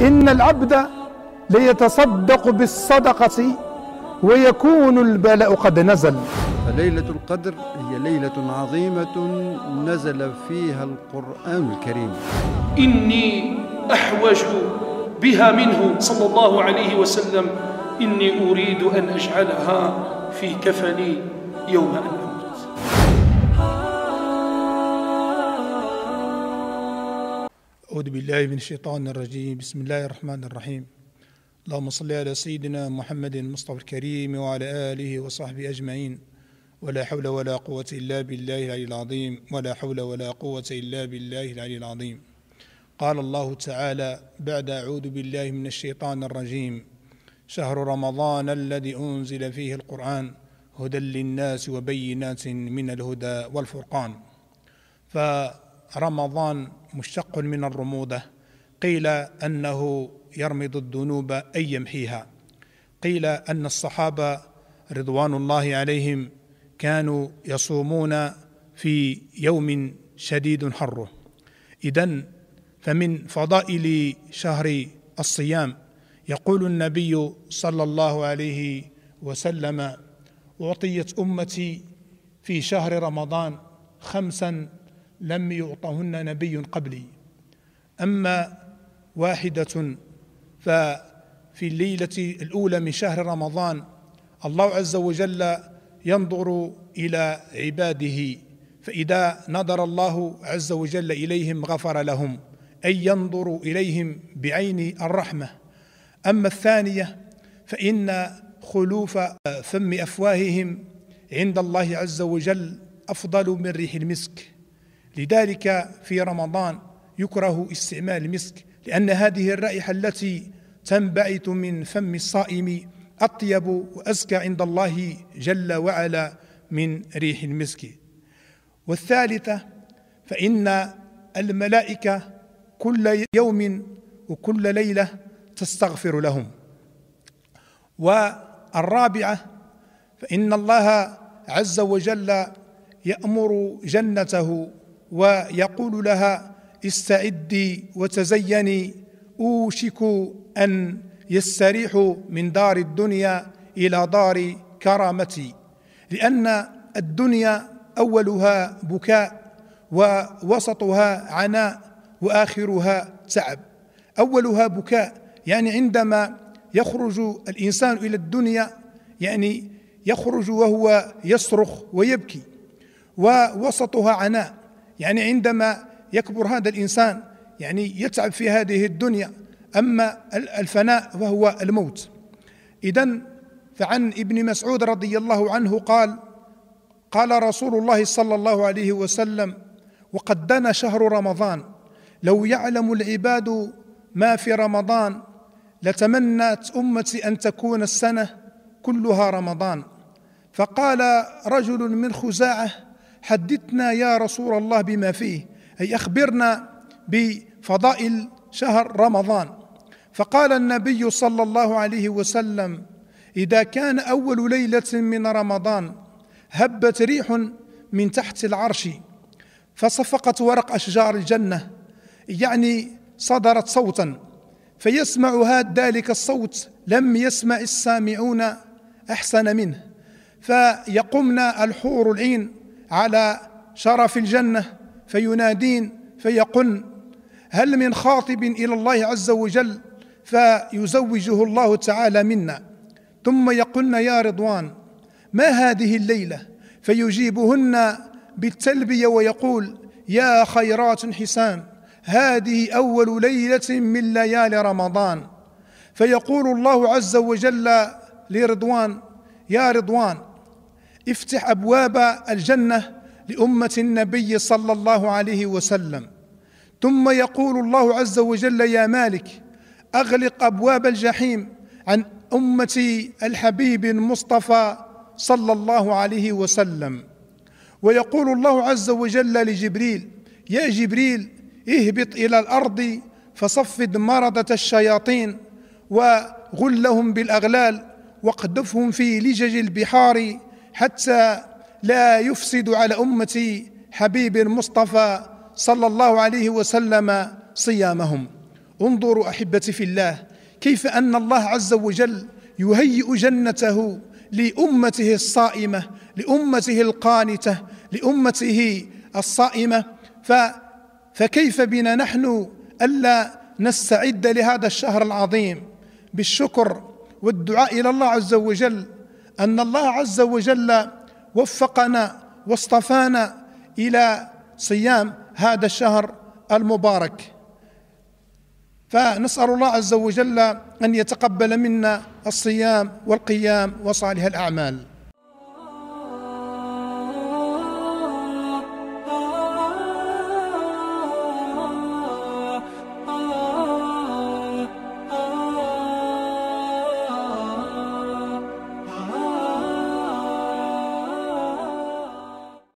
إن العبد ليتصدق بالصدقة ويكون البلاء قد نزل فليلة القدر هي ليلة عظيمة نزل فيها القرآن الكريم إني أحوج بها منه صلى الله عليه وسلم إني أريد أن أجعلها في كفني يوم أن أعوذ بالله من الشيطان الرجيم بسم الله الرحمن الرحيم اللهم صل على سيدنا محمد المصطفى الكريم وعلى آله وصحبه أجمعين ولا حول ولا قوة إلا بالله العلي العظيم ولا حول ولا قوة إلا بالله العلي العظيم قال الله تعالى بعد أعوذ بالله من الشيطان الرجيم شهر رمضان الذي أنزل فيه القرآن هدى للناس وبينات من الهدى والفرقان ف رمضان مشتق من الرموده قيل انه يرمض الذنوب اي يمحيها قيل ان الصحابه رضوان الله عليهم كانوا يصومون في يوم شديد حره اذا فمن فضائل شهر الصيام يقول النبي صلى الله عليه وسلم اعطيت امتي في شهر رمضان خمسا لم يعطهن نبي قبلي أما واحدة ففي الليلة الأولى من شهر رمضان الله عز وجل ينظر إلى عباده فإذا نظر الله عز وجل إليهم غفر لهم أي ينظر إليهم بعين الرحمة أما الثانية فإن خلوف فم أفواههم عند الله عز وجل أفضل من ريح المسك لذلك في رمضان يكره استعمال المسك لأن هذه الرائحة التي تنبعث من فم الصائم أطيب وأزكى عند الله جل وعلا من ريح المسك والثالثة فإن الملائكة كل يوم وكل ليلة تستغفر لهم والرابعة فإن الله عز وجل يأمر جنته ويقول لها استعدي وتزيني اوشك ان يستريح من دار الدنيا الى دار كرامتي لان الدنيا اولها بكاء ووسطها عناء واخرها تعب اولها بكاء يعني عندما يخرج الانسان الى الدنيا يعني يخرج وهو يصرخ ويبكي ووسطها عناء يعني عندما يكبر هذا الانسان يعني يتعب في هذه الدنيا اما الفناء فهو الموت اذا فعن ابن مسعود رضي الله عنه قال قال رسول الله صلى الله عليه وسلم وقد دنا شهر رمضان لو يعلم العباد ما في رمضان لتمنت امتي ان تكون السنه كلها رمضان فقال رجل من خزاعه حدثنا يا رسول الله بما فيه اي اخبرنا بفضائل شهر رمضان فقال النبي صلى الله عليه وسلم اذا كان اول ليله من رمضان هبت ريح من تحت العرش فصفقت ورق اشجار الجنه يعني صدرت صوتا فيسمع هذا ذلك الصوت لم يسمع السامعون احسن منه فيقمنا الحور العين على شرف الجنه فينادين فيقلن هل من خاطب الى الله عز وجل فيزوجه الله تعالى منا ثم يقلن يا رضوان ما هذه الليله فيجيبهن بالتلبيه ويقول يا خيرات حسان هذه اول ليله من ليالي رمضان فيقول الله عز وجل لرضوان يا رضوان افتح ابواب الجنه لامه النبي صلى الله عليه وسلم ثم يقول الله عز وجل يا مالك اغلق ابواب الجحيم عن امه الحبيب المصطفى صلى الله عليه وسلم ويقول الله عز وجل لجبريل يا جبريل اهبط الى الارض فصفد مرضه الشياطين وغلهم بالاغلال واقذفهم في لجج البحار حتى لا يفسد على أمة حبيب المصطفى صلى الله عليه وسلم صيامهم انظروا أحبتي في الله كيف أن الله عز وجل يهيئ جنته لأمته الصائمة لأمته القانتة لأمته الصائمة ف فكيف بنا نحن ألا نستعد لهذا الشهر العظيم بالشكر والدعاء إلى الله عز وجل ان الله عز وجل وفقنا واصطفانا الى صيام هذا الشهر المبارك فنسال الله عز وجل ان يتقبل منا الصيام والقيام وصالح الاعمال